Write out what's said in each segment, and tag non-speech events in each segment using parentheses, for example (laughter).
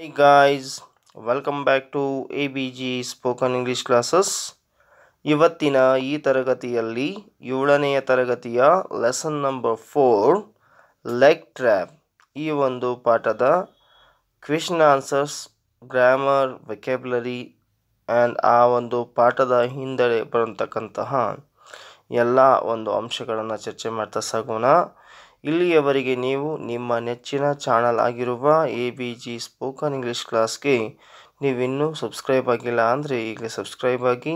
hey guys welcome back to abg spoken english classes ಇವತ್ತಿನ ಈ ತರಗತಿಯಲ್ಲಿ ಏಳನೆಯ ತರಗತಿಯ lesson number four leg trap ಈ ಒಂದು ಪಾಠದ question answers grammar vocabulary and ಆ ಒಂದು ಪಾಠದ ಹಿಂದೆ ಬರತಕ್ಕಂತಹ ಎಲ್ಲ ಒಂದು ಅಂಶಗಳನ್ನು ಚರ್ಚೆ ಮಾಡ್ತಾ ಸಾಗೋಣ ಇಲ್ಲಿಯವರೆಗೆ ನೀವು ನಿಮ್ಮ ನೆಚ್ಚಿನ ಚಾನಲ್ ಆಗಿರುವ A B G spoken English ಕ್ಲಾಸ್ಗೆ ನೀವಿನ್ನೂ ಸಬ್ಸ್ಕ್ರೈಬ್ ಆಗಿಲ್ಲ ಅಂದರೆ ಈಗಲೇ ಸಬ್ಸ್ಕ್ರೈಬ್ ಆಗಿ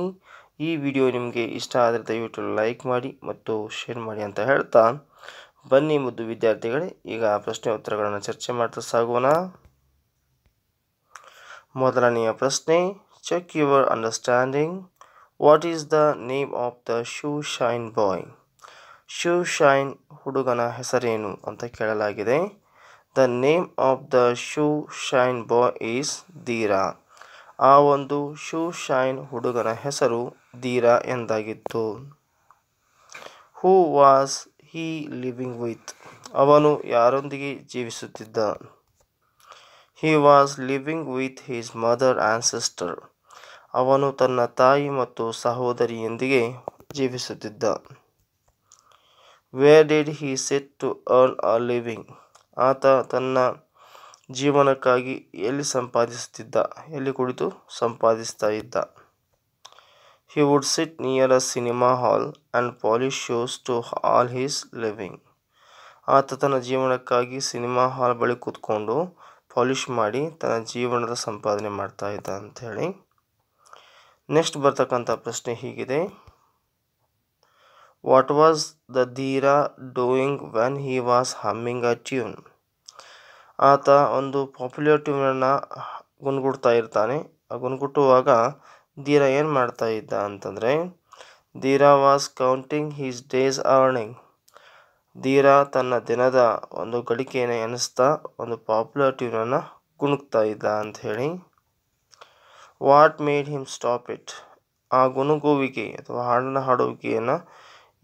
ಈ ವಿಡಿಯೋ ನಿಮಗೆ ಇಷ್ಟ ಆದರೆ ದಯವಿಟ್ಟು ಲೈಕ್ ಮಾಡಿ ಮತ್ತು ಶೇರ್ ಮಾಡಿ ಅಂತ ಹೇಳ್ತಾ ಬನ್ನಿ ಮುದ್ದು ವಿದ್ಯಾರ್ಥಿಗಳೇ ಈಗ ಪ್ರಶ್ನೆ ಉತ್ತರಗಳನ್ನು ಚರ್ಚೆ ಮಾಡ್ತಾ ಸಾಗೋಣ ಮೊದಲನೆಯ ಪ್ರಶ್ನೆ check your understanding what is the name of the shoe shine boy shoe shine ಹುಡುಗನ ಹೆಸರೇನು ಅಂತ ಕೇಳಲಾಗಿದೆ the name of the shoe shine boy is Dheera ಆ ಒಂದು ಶೂ ಶೈನ್ ಹುಡುಗನ ಹೆಸರು ಧೀರಾ ಎಂದಾಗಿತ್ತು who was he living with ಅವನು ಯಾರೊಂದಿಗೆ ಜೀವಿಸುತ್ತಿದ್ದ he was living with his mother and sister ಅವನು ತನ್ನ ತಾಯಿ ಮತ್ತು ಸಹೋದರಿಯೊಂದಿಗೆ ಜೀವಿಸುತ್ತಿದ್ದ where did he sit to earn a living ಆತ ತನ್ನ ಜೀವನಕ್ಕಾಗಿ ಎಲ್ಲಿ ಸಂಪಾದಿಸುತ್ತಿದ್ದ ಎಲ್ಲಿ ಕುಳಿತು ಸಂಪಾದಿಸ್ತಾ ಇದ್ದ he would sit near a cinema hall and polish shoes to earn his living ಆತ ತನ್ನ ಜೀವನಕ್ಕಾಗಿ ಸಿನಿಮಾ ಹಾಲ್ ಬಳಿ ಕೂತ್ಕೊಂಡು ಪಾಲಿಶ್ ಮಾಡಿ ತನ್ನ ಜೀವನದ ಸಂಪಾದನೆ ಮಾಡ್ತಾ ಇದ್ದ ಅಂಥೇಳಿ ನೆಕ್ಸ್ಟ್ ಬರ್ತಕ್ಕಂಥ ಪ್ರಶ್ನೆ ಹೀಗಿದೆ What was the Dira doing when he was humming a tune? ಆತ ಒಂದು ಪಾಪ್ಯುಲರ್ ಟ್ಯೂನನ್ನು ಗುನ್ಗುಡ್ತಾ ಇರ್ತಾನೆ ಆ ಗುನ್ಗುಟ್ಟುವಾಗ ಧೀರ ಏನು ಮಾಡ್ತಾ ಇದ್ದ ಅಂತಂದರೆ Dheera was counting his days earning Dheera ತನ್ನ ದಿನದ ಒಂದು ಗಳಿಕೆಯನ್ನು ಎನಿಸ್ತಾ ಒಂದು ಪಾಪ್ಯುಲರ್ ಟ್ಯೂನನ್ನು ಗುಣುಗ್ತಾ ಇದ್ದ ಅಂತ ಹೇಳಿ what made him stop it ಆ ಗುನುಗುವಿಕೆ ಅಥವಾ ಹಾಡನ್ನು ಹಾಡುವಿಕೆಯನ್ನು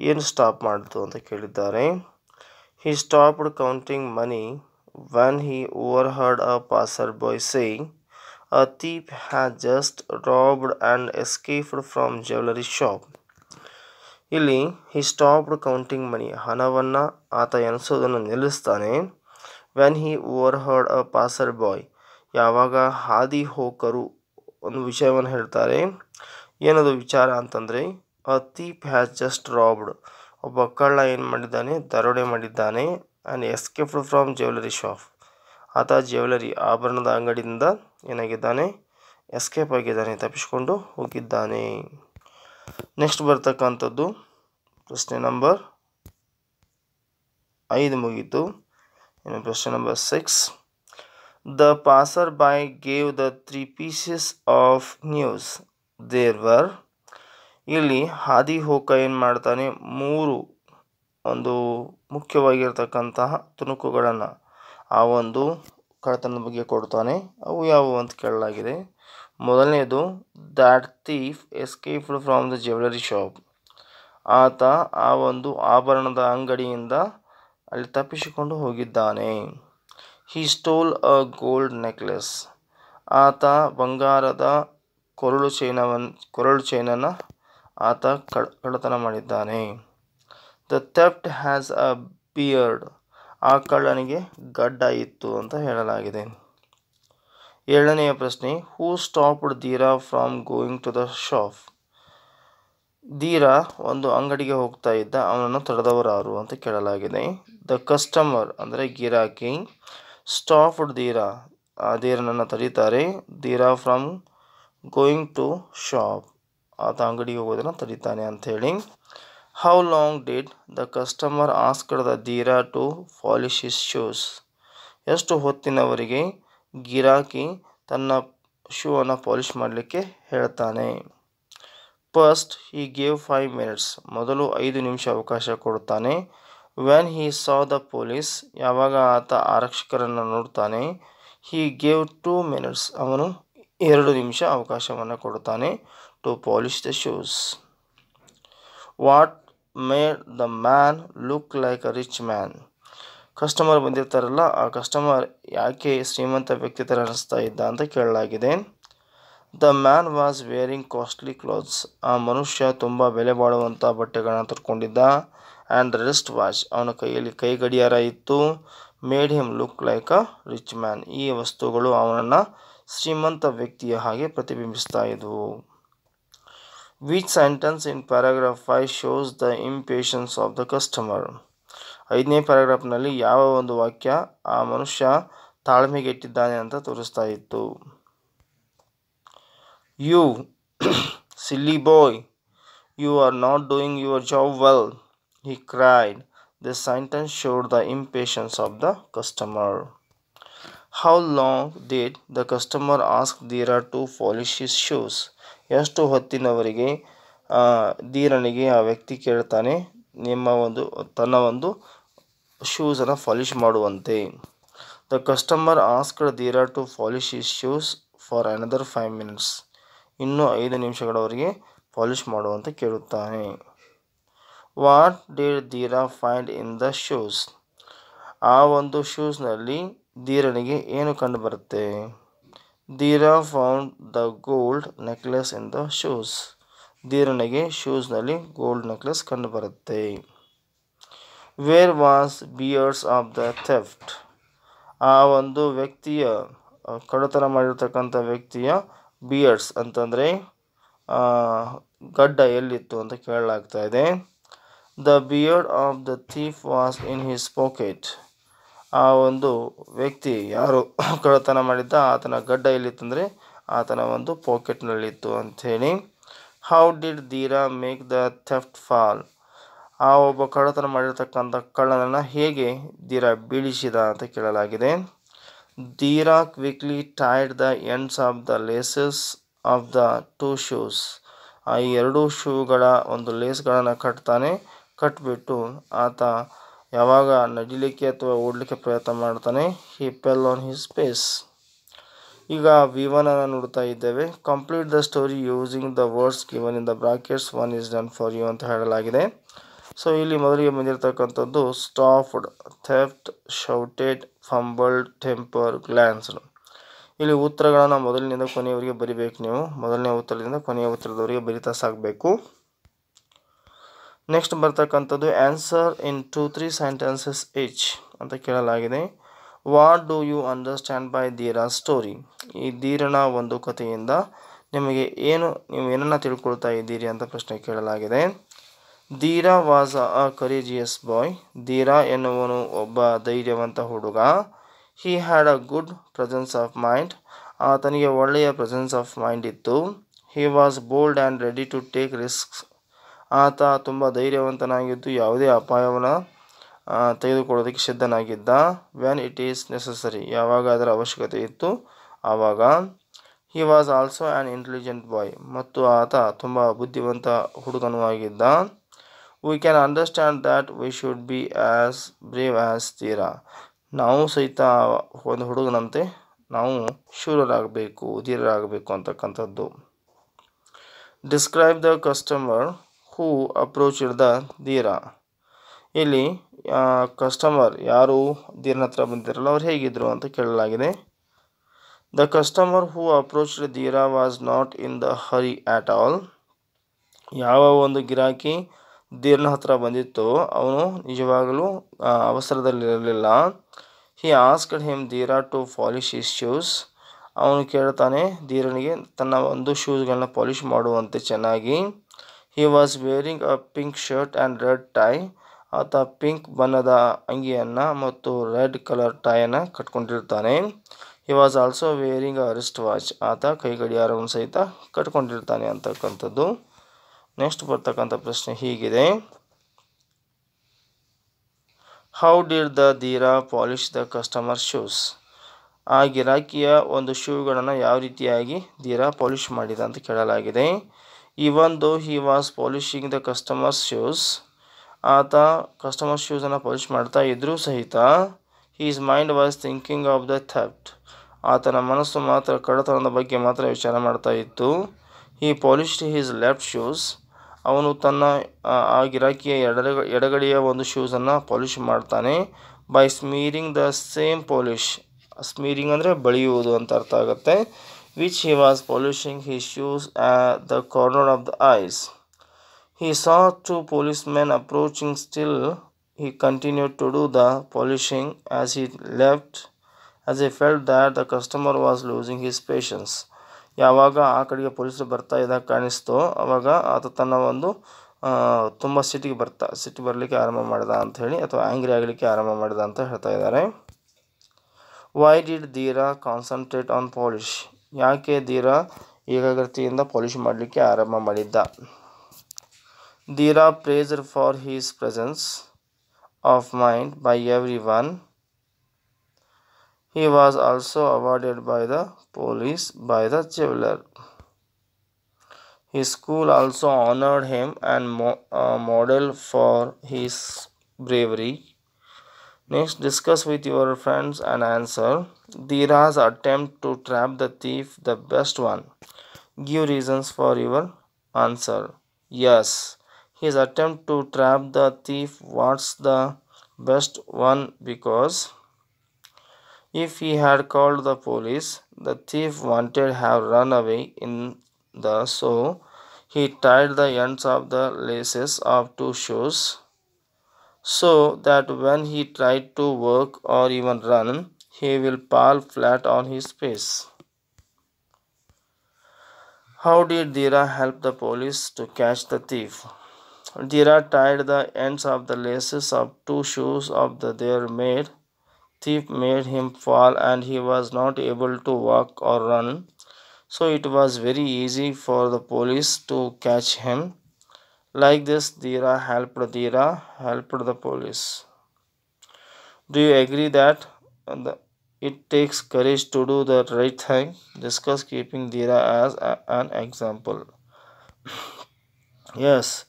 ಏನು ಸ್ಟಾಪ್ ಮಾಡಿತು ಅಂತ ಕೇಳಿದ್ದಾರೆ he stopped counting money when he overheard a passer by saying a thief has just robbed and escaped from jewellery shop ಇಲ್ಲಿ ಹಿ ಸ್ಟಾಪ್ಡ್ ಕೌಂಟಿಂಗ್ ಮನಿ ಹಣವನ್ನು ಆತ ಎನಿಸೋದನ್ನು ನಿಲ್ಲಿಸ್ತಾನೆ when he overheard a passer by ಯಾವಾಗ ಹಾದಿ ಹೋಕರು ಒಂದು ವಿಷಯವನ್ನು ಹೇಳ್ತಾರೆ ಏನದು ವಿಚಾರ ಅಂತಂದರೆ a thief has just robbed ಒಬ್ಬ ಕಳ್ಳ ಏನು ಮಾಡಿದ್ದಾನೆ ದರೋಡೆ ಮಾಡಿದ್ದಾನೆ and escaped from jewellery shop ಆತ ಜ್ಯುವೆಲರಿ ಆಭರಣದ ಅಂಗಡಿಯಿಂದ ಏನಾಗಿದ್ದಾನೆ ಎಸ್ಕೇಪ್ ಆಗಿದ್ದಾನೆ ತಪ್ಪಿಸ್ಕೊಂಡು ಹೋಗಿದ್ದಾನೆ ನೆಕ್ಸ್ಟ್ ಬರ್ತಕ್ಕಂಥದ್ದು ಪ್ರಶ್ನೆ ನಂಬರ್ ಐದು ಮುಗೀತು ಏನು ಪ್ರಶ್ನೆ number six the passer by gave the three pieces of news there were ಇಲ್ಲಿ ಹಾದಿಹೋಕ ಏನು ಮಾಡ್ತಾನೆ ಮೂರು ಒಂದು ಮುಖ್ಯವಾಗಿರ್ತಕ್ಕಂತಹ ತುಣುಕುಗಳನ್ನು ಆ ಒಂದು ಕಳತನದ ಬಗ್ಗೆ ಕೊಡ್ತಾನೆ ಅವು ಯಾವುವು ಅಂತ ಕೇಳಲಾಗಿದೆ ಮೊದಲನೇದು that thief escaped from the jewellery shop ಆತ ಆ ಒಂದು ಆಭರಣದ ಅಂಗಡಿಯಿಂದ ಅಲ್ಲಿ ತಪ್ಪಿಸಿಕೊಂಡು ಹೋಗಿದ್ದಾನೆ he stole a gold necklace ಆತ ಬಂಗಾರದ ಕೊರಳು ಚೈನವನ್ನು ಕೊರಳು ಚೈನನ್ನು ಆತ ಕಳ್ಳತನ ಮಾಡಿದ್ದಾನೆ the theft has a beard ಆ ಕಳ್ಳನಿಗೆ ಗಡ್ಡ ಇತ್ತು ಅಂತ ಹೇಳಲಾಗಿದೆ ಏಳನೆಯ ಪ್ರಶ್ನೆ who stopped Dheera from going to the shop ದೀರಾ ಒಂದು ಅಂಗಡಿಗೆ ಹೋಗ್ತಾ ಇದ್ದ ಅವನನ್ನು ತಡೆದವರಾರು ಅಂತ ಕೇಳಲಾಗಿದೆ ದ ಕಸ್ಟಮರ್ ಅಂದರೆ ಕಿಂಗ್ ಸ್ಟಾಪ್ಡ್ ದೀರಾ ಆ ದೀರನನ್ನು ತಡೀತಾರೆ Dheera from going to shop ಆತ ಅಂಗಡಿಗೆ ಹೋಗೋದನ್ನು ತಡಿತಾನೆ ಅಂಥೇಳಿ how long did the customer asked the Dheera to polish his shoes ಎಷ್ಟು ಹೊತ್ತಿನವರಿಗೆ ಗಿರಾಕಿ ತನ್ನ ಶೂವನ್ನು ಪಾಲಿಶ್ ಮಾಡಲಿಕ್ಕೆ ಹೇಳ್ತಾನೆ ಫಸ್ಟ್ ಈ ಗೇವ್ ಫೈವ್ ಮಿನಿಟ್ಸ್ ಮೊದಲು ಐದು ನಿಮಿಷ ಅವಕಾಶ ಕೊಡುತ್ತಾನೆ when he saw the police ಯಾವಾಗ ಆತ ಆರಕ್ಷಕರನ್ನು ನೋಡ್ತಾನೆ ಹೀ ಗೇವ್ ಟೂ ಮಿನಿಟ್ಸ್ ಅವನು ಎರಡು ನಿಮಿಷ ಅವಕಾಶವನ್ನು ಕೊಡುತ್ತಾನೆ to polish the shoes. What made the man look like a rich man customer ಬಂದಿರ್ತಾರಲ್ಲ ಆ ಕಸ್ಟಮರ್ ಯಾಕೆ ಶ್ರೀಮಂತ ವ್ಯಕ್ತಿ ಥರ ಅನಿಸ್ತಾ ಇದ್ದ ಅಂತ ಕೇಳಲಾಗಿದೆ the man was wearing costly clothes ಆ ಮನುಷ್ಯ ತುಂಬ ಬೆಲೆ ಬಾಳುವಂಥ ಬಟ್ಟೆಗಳನ್ನು ತೊಡ್ಕೊಂಡಿದ್ದ ಆ್ಯಂಡ್ ರೆಸ್ಟ್ ವಾಚ್ ಅವನ ಕೈಯಲ್ಲಿ ಕೈ ಗಡಿಯಾರ ಇತ್ತು made him look like a rich man ಈ ವಸ್ತುಗಳು ಅವನನ್ನು ಶ್ರೀಮಂತ ವ್ಯಕ್ತಿಯ ಹಾಗೆ ಪ್ರತಿಬಿಂಬಿಸ್ತಾ ಇದ್ವು Which sentence in paragraph 5 shows the impatience of the customer? ಐದನೇ ಪ್ಯಾರಾಗ್ರಾಫ್ನಲ್ಲಿ ಯಾವ ಒಂದು ವಾಕ್ಯ ಆ ಮನುಷ್ಯ ತಾಳ್ಮೆಗೆಟ್ಟಿದ್ದಾನೆ ಅಂತ ತೋರಿಸ್ತಾ ಇತ್ತು you silly boy you are not doing your job well he cried. This sentence showed the impatience of the customer. How long did the customer ask Dira to polish his shoes? ಎಷ್ಟು ಹೊತ್ತಿನವರಿಗೆ ಧೀರನಿಗೆ ಆ ವ್ಯಕ್ತಿ ಕೇಳ್ತಾನೆ ನಿಮ್ಮ ಒಂದು ತನ್ನ ಒಂದು ಶೂಸನ್ನು polish ಮಾಡುವಂತೆ the customer asked Dheera to polish ಈ shoes for another five minutes ಇನ್ನೂ ಐದು ನಿಮಿಷಗಳವರೆಗೆ ಪಾಲಿಶ್ ಮಾಡುವಂತೆ ಕೇಳುತ್ತಾನೆ what did Dheera find in the shoes ಆ ಒಂದು ಶೂಸ್ನಲ್ಲಿ ಧೀರನಿಗೆ ಏನು ಕಂಡುಬರುತ್ತೆ Dheera found the gold necklace in the shoes ಧೀರನಿಗೆ ಶೂಸ್ನಲ್ಲಿ ಗೋಲ್ಡ್ ನೆಕ್ಲೆಸ್ ಕಂಡುಬರುತ್ತೆ where was beards of the theft ಆ ಒಂದು ವ್ಯಕ್ತಿಯ ಕಡತನ ಮಾಡಿರ್ತಕ್ಕಂಥ ವ್ಯಕ್ತಿಯ ಬಿಯರ್ಸ್ ಅಂತಂದರೆ ಗಡ್ಡ ಎಲ್ಲಿತ್ತು ಅಂತ ಕೇಳಲಾಗ್ತಾ ಇದೆ the beard of the thief was in his pocket ಆ ಒಂದು ವ್ಯಕ್ತಿ ಯಾರು (coughs) ಕಳ್ಳತನ ಮಾಡಿದ್ದ ಆತನ ಗಡ್ಡ ಎಲ್ಲಿತ್ತಂದರೆ ಆತನ ಒಂದು ಪಾಕೆಟ್ನಲ್ಲಿತ್ತು ಅಂಥೇಳಿ how did Dheera make the theft fall ಆ ಒಬ್ಬ ಕಳ್ಳತನ ಮಾಡಿರ್ತಕ್ಕಂಥ ಕಳ್ಳನನ್ನು ಹೇಗೆ ದೀರಾ ಬೀಳಿಸಿದ ಅಂತ ಕೇಳಲಾಗಿದೆ Dheera quickly tied the ends of the laces of the two shoes ಆ ಎರಡೂ ಶೂಗಳ ಒಂದು ಲೇಸ್ಗಳನ್ನು ಕಟ್ತಾನೆ ಕಟ್ಬಿಟ್ಟು ಆತ ಯಾವಾಗ ನಡಿಲಿಕ್ಕೆ ಅಥವಾ ಓಡಲಿಕ್ಕೆ ಪ್ರಯತ್ನ ಮಾಡ್ತಾನೆ he fell on his face ಈಗ ವಿ ಒನ್ ನೋಡ್ತಾ ಇದ್ದೇವೆ complete the story using the words given in the brackets one is done for you ಅಂತ ಹೇಳಲಾಗಿದೆ ಸೊ ಇಲ್ಲಿ ಮೊದಲಿಗೆ ಬಂದಿರತಕ್ಕಂಥದ್ದು stopped theft shouted fumbled temper glanced ಇಲ್ಲಿ ಉತ್ತರಗಳನ್ನು ಮೊದಲಿನಿಂದ ಕೊನೆಯವರಿಗೆ ಬರಿಬೇಕು ನೀವು ಮೊದಲನೇ ಉತ್ತರದಿಂದ ಕೊನೆಯ ಉತ್ತರದವರಿಗೆ ಬರಿತಾ ಸಾಕಬೇಕು ನೆಕ್ಸ್ಟ್ ಬರ್ತಕ್ಕಂಥದ್ದು answer in two three sentences each ಅಂತ ಕೇಳಲಾಗಿದೆ what do you understand by Dheera story ಈ ಧೀರನ ಒಂದು ಕಥೆಯಿಂದ ನಿಮಗೆ ಏನು ನೀವು ಏನನ್ನು ತಿಳ್ಕೊಳ್ತಾ ಇದ್ದೀರಿ ಅಂತ ಪ್ರಶ್ನೆ ಕೇಳಲಾಗಿದೆ ಧೀರಾ ವಾಸ್ ಅ ಕರೇಜಿಯಸ್ ಬಾಯ್ ಧೀರಾ ಎನ್ನುವನು ಒಬ್ಬ ಧೈರ್ಯವಂತ ಹುಡುಗ he had a good presence of mind ಆತನಿಗೆ ಒಳ್ಳೆಯ ಪ್ರೆಸೆನ್ಸ್ ಆಫ್ ಮೈಂಡ್ ಇತ್ತು he was bold and ready to take risks ಆತ ತುಂಬ ಧೈರ್ಯವಂತನಾಗಿದ್ದು ಯಾವುದೇ ಅಪಾಯವನ್ನು ತೆಗೆದುಕೊಳ್ಳೋದಕ್ಕೆ ಸಿದ್ಧನಾಗಿದ್ದ ವ್ಯಾನ್ ಇಟ್ ಈಸ್ ನೆಸಸರಿ ಯಾವಾಗ ಅದರ ಅವಶ್ಯಕತೆ ಇತ್ತು ಆವಾಗ he was also an intelligent boy ಮತ್ತು ಆತ ತುಂಬ ಬುದ್ಧಿವಂತ ಹುಡುಗನೂ ಆಗಿದ್ದ we can understand that we should be as brave as Dheera ನಾವು ಸಹಿತ ಒಂದು ಹುಡುಗನಂತೆ ನಾವು ಶೂರರಾಗಬೇಕು ಧೀರರಾಗಬೇಕು ಅಂತಕ್ಕಂಥದ್ದು describe the customer who approached the Dheera ಇಲ್ಲಿ ಕಸ್ಟಮರ್ ಯಾರು ದೀರ್ನ ಹತ್ರ ಬಂದಿರಲ್ಲ ಅವ್ರು ಹೇಗಿದ್ದರು ಅಂತ ಕೇಳಲಾಗಿದೆ the customer who approached Dheera was not in the hurry at all ಯಾವ ಒಂದು ಗಿರಾಕಿ ದೀರ್ನ ಹತ್ರ ಬಂದಿತ್ತೋ ಅವನು ನಿಜವಾಗಲೂ ಅವಸರದಲ್ಲಿರಲಿಲ್ಲ he asked him Dheera to polish his shoes ಅವನು ಕೇಳ್ತಾನೆ ಧೀರನಿಗೆ ತನ್ನ ಒಂದು ಶೂಸ್ಗಳನ್ನ ಪಾಲಿಶ್ ಮಾಡುವಂತೆ ಚೆನ್ನಾಗಿ he was wearing a pink shirt and red tie ಆತ ಪಿಂಕ್ ಬಣ್ಣದ ಅಂಗಿಯನ್ನು ಮತ್ತು ರೆಡ್ ಕಲರ್ ಟೈಯನ್ನು ಅನ್ನ ಕಟ್ಕೊಂಡಿರ್ತಾನೆ he was also wearing a wrist watch ಆತ ಕೈ ಗಡಿಯಾರವನ್ನು ಸಹಿತ ಕಟ್ಕೊಂಡಿರ್ತಾನೆ ಅಂತಕ್ಕಂಥದ್ದು ನೆಕ್ಸ್ಟ್ ಬರ್ತಕ್ಕಂಥ ಪ್ರಶ್ನೆ ಹೀಗಿದೆ how did the Dheera polish the customer shoes ಆ ಗಿರಾಕಿಯ ಒಂದು ಶೂಗಳನ್ನು ಯಾವ ರೀತಿಯಾಗಿ ದೀರಾ ಪಾಲಿಶ್ ಮಾಡಿದೆ ಅಂತ ಕೇಳಲಾಗಿದೆ even though he was polishing the customers shoes ಆತ ಕಸ್ಟಮರ್ ಶೂಸನ್ನು ಪಾಲಿಶ್ ಮಾಡ್ತಾ ಇದ್ದರೂ ಸಹಿತ his mind was thinking of the theft ಆತನ ಮನಸ್ಸು ಮಾತ್ರ ಕಡತನದ ಬಗ್ಗೆ ಮಾತ್ರ ವಿಚಾರ ಮಾಡ್ತಾ ಇತ್ತು he polished his left shoes ಅವನು ತನ್ನ ಆ ಗಿರಾಕಿಯ ಎಡ ಎಡಗಡೆಯ ಒಂದು ಶೂಸನ್ನು ಪಾಲಿಶ್ ಮಾಡ್ತಾನೆ by smearing the same polish smearing ಅಂದರೆ ಬಳಿಯುವುದು ಅಂತ ಅರ್ಥ ಆಗುತ್ತೆ which he was polishing his shoes at the corner of the eyes. He saw two policemen approaching still. He continued to do the polishing as he left as he felt that the customer was losing his patience. ಯಾವಾಗ ಆ ಕಡೆಗೆ ಪೊಲೀಸರು ಬರ್ತಾ ಇದ್ದಾಗ ಕಾಣಿಸ್ತೋ ಆವಾಗ ಆತ ತನ್ನ ಒಂದು ತುಂಬ ಸಿಟಿಗೆ ಬರ್ತಾ ಸಿಟಿ ಬರಲಿಕ್ಕೆ ಆರಂಭ ಮಾಡ್ದ ಅಂಥೇಳಿ ಅಥವಾ ಆ್ಯಂಗ್ರಿ ಆಗಲಿಕ್ಕೆ ಆರಂಭ ಮಾಡಿದ ಅಂತ ಹೇಳ್ತಾ ಇದ್ದಾರೆ why did Dheera concentrate on polish याके दीराकृत पॉलीश मे आरंभम Dheera praised for his presence of mind by everyone he was also awarded by the police by the jeweller His school also honored him and mo uh, model for Next, discuss with your friends and answer. Dhiraj attempt to trap the thief the best one. Give reasons for your answer. Yes, his attempt to trap the thief was the best one because if he had called the police, the thief wanted have run away in the so he tied the ends of the laces of two shoes so that when he tried to work or even run, he will fall flat on his face. How did Dira help the police to catch the thief? Dira tied the ends of the laces of two shoes of the their maid. Thief made him fall and he was not able to walk or run. So it was very easy for the police to catch him. Like this, Dira helped Dira helped the police. Do you agree that it takes courage to do the right thing? Discuss keeping Dira as a, an example. yes,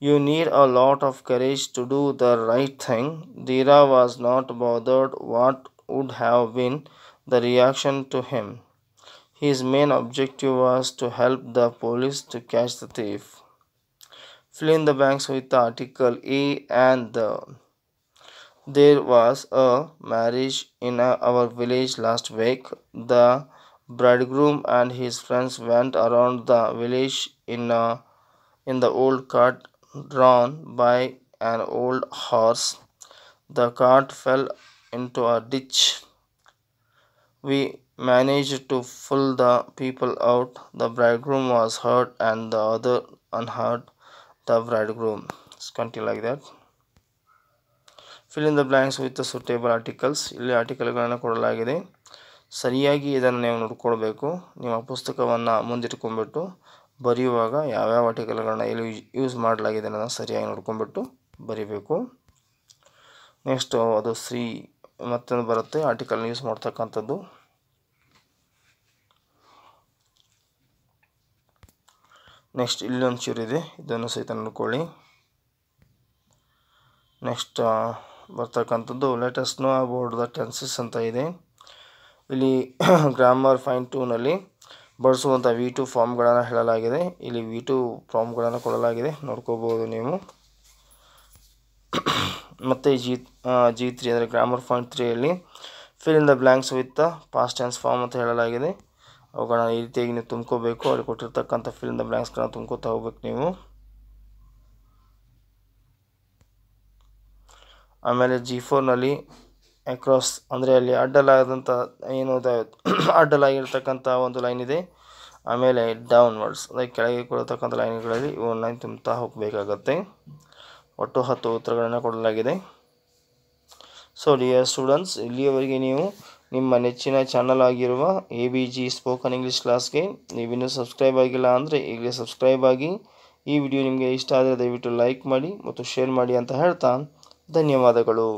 you need a lot of courage to do the right thing. Dira was not bothered what would have been the reaction to him. His main objective was to help the police to catch the thief fill in the blanks with the article A and the. There was a marriage in our village last week. The bridegroom and his friends went around the village in a in the old cart drawn by an old horse. The cart fell into a ditch. We managed to pull the people out. The bridegroom was hurt and the other unhurt. the bridegroom it's continue like that fill in the blanks with the suitable articles ಇಲ್ಲಿ ಆರ್ಟಿಕಲ್ಗಳನ್ನು ಕೊಡಲಾಗಿದೆ ಸರಿಯಾಗಿ ಇದನ್ನು ನೀವು ನೋಡ್ಕೊಳ್ಬೇಕು ನಿಮ್ಮ ಪುಸ್ತಕವನ್ನು ಮುಂದಿಟ್ಕೊಂಡ್ಬಿಟ್ಟು ಬರೆಯುವಾಗ ಯಾವ್ಯಾವ ಆರ್ಟಿಕಲ್ಗಳನ್ನ ಇಲ್ಲಿ ಯೂಸ್ ಮಾಡಲಾಗಿದೆ ಅನ್ನೋದನ್ನು ಸರಿಯಾಗಿ ನೋಡ್ಕೊಂಡ್ಬಿಟ್ಟು ಬರಿಬೇಕು ನೆಕ್ಸ್ಟು ಅದು ಶ್ರೀ ಮತ್ತೊಂದು ಬರುತ್ತೆ ಆರ್ಟಿಕಲ್ನ ಯೂಸ್ ಮಾಡ್ತಕ್ಕಂಥದ್ದು ನೆಕ್ಸ್ಟ್ ಒಂದು ಚೂರು ಇದೆ ಇದನ್ನು ಸಹಿತ ನೋಡ್ಕೊಳ್ಳಿ ನೆಕ್ಸ್ಟ್ ಬರ್ತಕ್ಕಂಥದ್ದು let's know about the tenses ಅಂತ ಇದೆ ಇಲ್ಲಿ ಗ್ರಾಮರ್ ಫೈನ್ ಟೂನಲ್ಲಿ ಬಳಸುವಂಥ ವಿ ಟು ಫಾರ್ಮ್ಗಳನ್ನು ಹೇಳಲಾಗಿದೆ ಇಲ್ಲಿ ವಿ ಟು ಫಾರ್ಮ್ಗಳನ್ನು ಕೊಡಲಾಗಿದೆ ನೋಡ್ಕೋಬೋದು ನೀವು ಮತ್ತು ಜಿ ಜಿ ತ್ರೀ ಅಂದರೆ ಗ್ರಾಮರ್ ಫಾಯಿಂಟ್ ತ್ರೀಯಲ್ಲಿ fill in the blanks with the past tense form ಅಂತ ಹೇಳಲಾಗಿದೆ ಅವುಗಳನ್ನ ಈ ರೀತಿಯಾಗಿ ನೀವು ತುಂಬ್ಕೋಬೇಕು ಅಲ್ಲಿ ಕೊಟ್ಟಿರ್ತಕ್ಕಂಥ ಫಿಲ್ಮ್ದ ಬ್ಲ್ಯಾಂಕ್ಸ್ಗಳನ್ನ ತುಂಬ್ಕೋತಾ ಹೋಗ್ಬೇಕು ನೀವು ಆಮೇಲೆ ಜಿ ಫೋರ್ನಲ್ಲಿ ಅಕ್ರಾಸ್ ಅಂದರೆ ಅಲ್ಲಿ ಅಡ್ಡಲಾದಂಥ ಏನು (coughs) ಅಡ್ಡಲಾಗಿರ್ತಕ್ಕಂಥ ಒಂದು ಲೈನ್ ಇದೆ ಆಮೇಲೆ ಡೌನ್ವರ್ಡ್ಸ್ ಅಂದರೆ ಕೆಳಗೆ ಕೊಡತಕ್ಕಂಥ ಲೈನ್ಗಳಲ್ಲಿ ಲೈನ್ ತುಂಬ್ತಾ ಹೋಗಬೇಕಾಗತ್ತೆ ಒಟ್ಟು ಹತ್ತು ಉತ್ತರಗಳನ್ನು ಕೊಡಲಾಗಿದೆ ಸೊ ಡಿಯರ್ ಸ್ಟೂಡೆಂಟ್ಸ್ ಇಲ್ಲಿಯವರೆಗೆ ನೀವು ನಿಮ್ಮ ನೆಚ್ಚಿನ ಚಾನಲ್ ಆಗಿರುವ A B G spoken English ಕ್ಲಾಸ್ಗೆ ನೀವಿನ್ನೂ ಸಬ್ಸ್ಕ್ರೈಬ್ ಆಗಿಲ್ಲ ಅಂದರೆ ಈಗಲೇ ಸಬ್ಸ್ಕ್ರೈಬ್ ಆಗಿ ಈ ವಿಡಿಯೋ ನಿಮಗೆ ಇಷ್ಟ ಆದರೆ ದಯವಿಟ್ಟು ಲೈಕ್ ಮಾಡಿ ಮತ್ತು ಶೇರ್ ಮಾಡಿ ಅಂತ ಹೇಳ್ತಾ ಧನ್ಯವಾದಗಳು